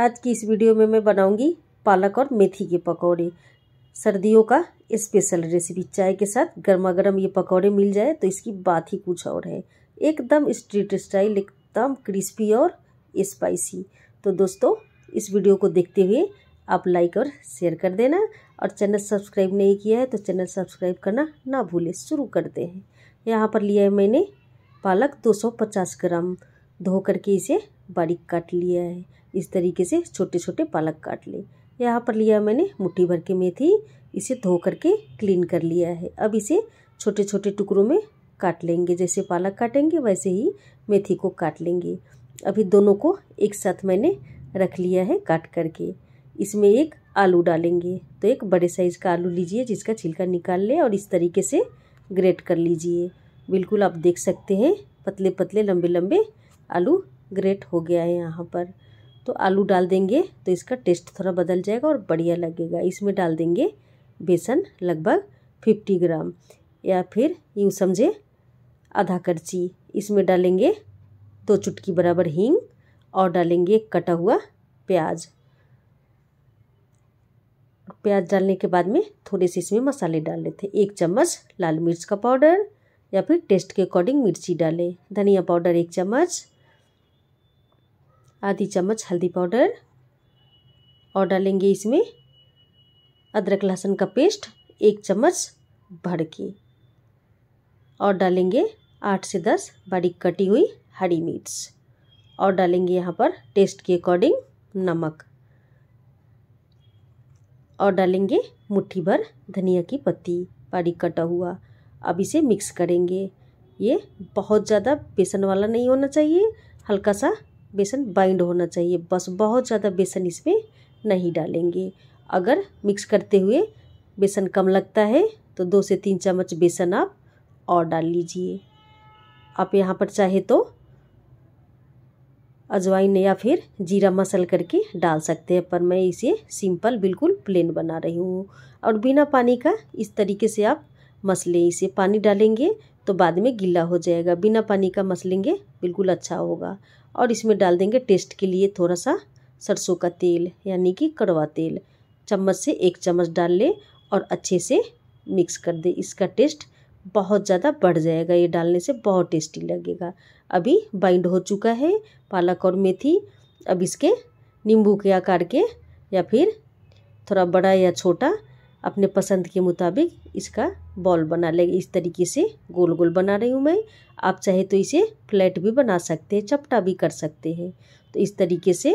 आज की इस वीडियो में मैं बनाऊंगी पालक और मेथी के पकौड़े सर्दियों का स्पेशल रेसिपी चाय के साथ गर्मा गर्म ये पकौड़े मिल जाए तो इसकी बात ही कुछ और है एकदम स्ट्रीट स्टाइल एकदम क्रिस्पी और स्पाइसी तो दोस्तों इस वीडियो को देखते हुए आप लाइक और शेयर कर देना और चैनल सब्सक्राइब नहीं किया है तो चैनल सब्सक्राइब करना ना भूलें शुरू करते हैं यहाँ पर लिया है मैंने पालक 250 ग्राम धो करके इसे बारीक काट लिया है इस तरीके से छोटे छोटे पालक काट ले यहाँ पर लिया मैंने मुट्ठी भर के मेथी इसे धो करके क्लीन कर लिया है अब इसे छोटे छोटे टुकड़ों में काट लेंगे जैसे पालक काटेंगे वैसे ही मेथी को काट लेंगे अभी दोनों को एक साथ मैंने रख लिया है काट करके इसमें एक आलू डालेंगे तो एक बड़े साइज़ का आलू लीजिए जिसका छिलका निकाल लें और इस तरीके से ग्रेट कर लीजिए बिल्कुल आप देख सकते हैं पतले पतले लंबे लंबे आलू ग्रेट हो गया है यहाँ पर तो आलू डाल देंगे तो इसका टेस्ट थोड़ा बदल जाएगा और बढ़िया लगेगा इसमें डाल देंगे बेसन लगभग फिफ्टी ग्राम या फिर यूँ समझे आधा करची इसमें डालेंगे दो चुटकी बराबर हींग और डालेंगे कटा हुआ प्याज प्याज डालने के बाद में थोड़े से इसमें मसाले डाल लेते हैं एक चम्मच लाल मिर्च का पाउडर या फिर टेस्ट के अकॉर्डिंग मिर्ची डालें धनिया पाउडर एक चम्मच आधी चम्मच हल्दी पाउडर और डालेंगे इसमें अदरक लहसुन का पेस्ट एक चम्मच भर के और डालेंगे आठ से दस बारीक कटी हुई हरी मिर्च और डालेंगे यहाँ पर टेस्ट के अकॉर्डिंग नमक और डालेंगे मुट्ठी भर धनिया की पत्ती बारीक कटा हुआ अब इसे मिक्स करेंगे ये बहुत ज़्यादा बेसन वाला नहीं होना चाहिए हल्का सा बेसन बाइंड होना चाहिए बस बहुत ज़्यादा बेसन इसमें नहीं डालेंगे अगर मिक्स करते हुए बेसन कम लगता है तो दो से तीन चम्मच बेसन आप और डाल लीजिए आप यहाँ पर चाहे तो अजवाइन या फिर जीरा मसल करके डाल सकते हैं पर मैं इसे सिंपल बिल्कुल प्लेन बना रही हूँ और बिना पानी का इस तरीके से आप मसले इसे पानी डालेंगे तो बाद में गीला हो जाएगा बिना पानी का मस लेंगे बिल्कुल अच्छा होगा और इसमें डाल देंगे टेस्ट के लिए थोड़ा सा सरसों का तेल यानी कि कड़वा तेल चम्मच से एक चम्मच डाल लें और अच्छे से मिक्स कर दें इसका टेस्ट बहुत ज़्यादा बढ़ जाएगा ये डालने से बहुत टेस्टी लगेगा अभी बाइंड हो चुका है पालक और मेथी अब इसके नींबू के आकार के या फिर थोड़ा बड़ा या छोटा अपने पसंद के मुताबिक इसका बॉल बना लेंगे इस तरीके से गोल गोल बना रही हूँ मैं आप चाहे तो इसे फ्लैट भी बना सकते हैं चपटा भी कर सकते हैं तो इस तरीके से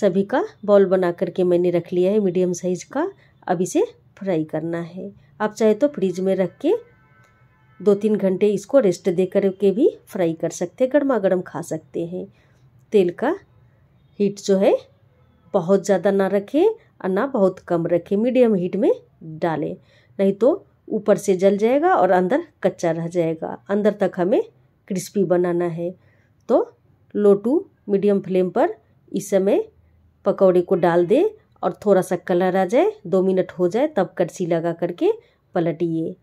सभी का बॉल बना करके मैंने रख लिया है मीडियम साइज का अब इसे फ्राई करना है आप चाहे तो फ्रिज में रख के दो तीन घंटे इसको रेस्ट दे करके भी फ्राई कर सकते हैं गर्मा गर्म खा सकते हैं तेल का हीट जो है बहुत ज़्यादा ना रखें अन्ना बहुत कम रखें मीडियम हीट में डालें नहीं तो ऊपर से जल जाएगा और अंदर कच्चा रह जाएगा अंदर तक हमें क्रिस्पी बनाना है तो लो टू मीडियम फ्लेम पर इस समय पकौड़े को डाल दें और थोड़ा सा कलर आ जाए दो मिनट हो जाए तब कड़छी लगा करके पलटिए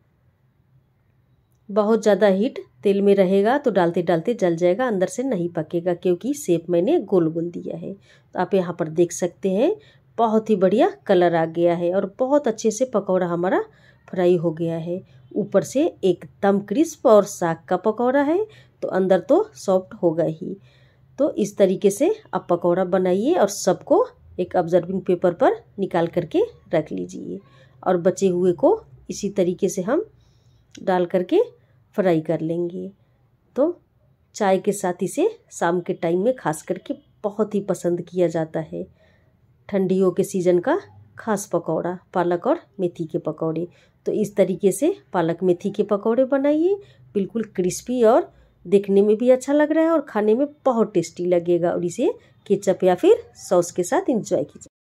बहुत ज़्यादा हीट तेल में रहेगा तो डालते डालते जल जाएगा अंदर से नहीं पकेगा क्योंकि सेप मैंने गोल गोल दिया है तो आप यहाँ पर देख सकते हैं बहुत ही बढ़िया कलर आ गया है और बहुत अच्छे से पकौड़ा हमारा फ्राई हो गया है ऊपर से एकदम क्रिस्प और साग का पकौड़ा है तो अंदर तो सॉफ्ट होगा ही तो इस तरीके से आप पकौड़ा बनाइए और सबको एक ऑब्जर्विंग पेपर पर निकाल करके रख लीजिए और बचे हुए को इसी तरीके से हम डाल करके फ्राई कर लेंगे तो चाय के साथ इसे शाम के टाइम में खास करके बहुत ही पसंद किया जाता है ठंडियों के सीज़न का खास पकौड़ा पालक और मेथी के पकौड़े तो इस तरीके से पालक मेथी के पकौड़े बनाइए बिल्कुल क्रिस्पी और देखने में भी अच्छा लग रहा है और खाने में बहुत टेस्टी लगेगा और इसे केचप या फिर सॉस के साथ इंजॉय कीजिए